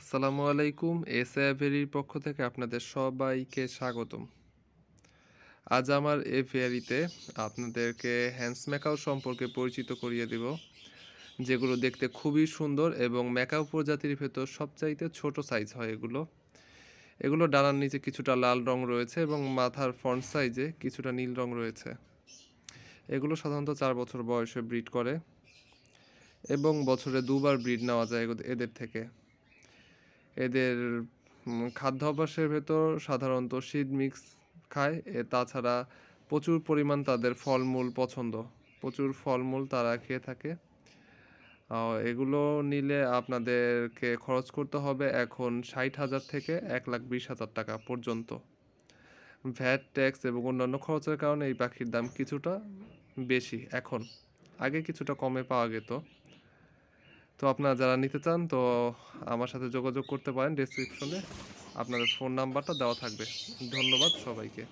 আসসালামু আলাইকুম এস এভেরির পক্ষ থেকে আপনাদের সবাইকে স্বাগতম আজ আমার এ ফেয়ারিতে আপনাদেরকে হ্যান্ডস মেকআপ সম্পর্কে পরিচিত করিয়ে দিব যেগুলো দেখতে খুবই সুন্দর এবং মেকআপ প্রজাতির ভেতর সবচাইতে ছোট সাইজ হয় এগুলো এগুলো ডানার নিচে কিছুটা লাল রং রয়েছে এবং মাথার ফ্রন্ট সাইজে কিছুটা নীল রং রয়েছে এগুলো সাধারণত চার বছর বয়সে ব্রিড করে এবং বছরে দুবার ব্রিড নেওয়া যায় এদের থেকে এদের খাদ্যাভ্যাসের ভেতর সাধারণত সিড মিক্স খায় এ তাছাড়া প্রচুর পরিমাণ তাদের ফলমূল পছন্দ প্রচুর ফলমূল তারা খেয়ে থাকে এগুলো নিলে আপনাদেরকে খরচ করতে হবে এখন ষাট হাজার থেকে এক লাখ বিশ হাজার টাকা পর্যন্ত ভ্যাট ট্যাক্স এবং অন্যান্য খরচের কারণে এই পাখির দাম কিছুটা বেশি এখন আগে কিছুটা কমে পাওয়া যেত তো আপনারা যারা নিতে চান তো আমার সাথে যোগাযোগ করতে পারেন ডিসক্রিপশনে আপনাদের ফোন নাম্বারটা দেওয়া থাকবে ধন্যবাদ সবাইকে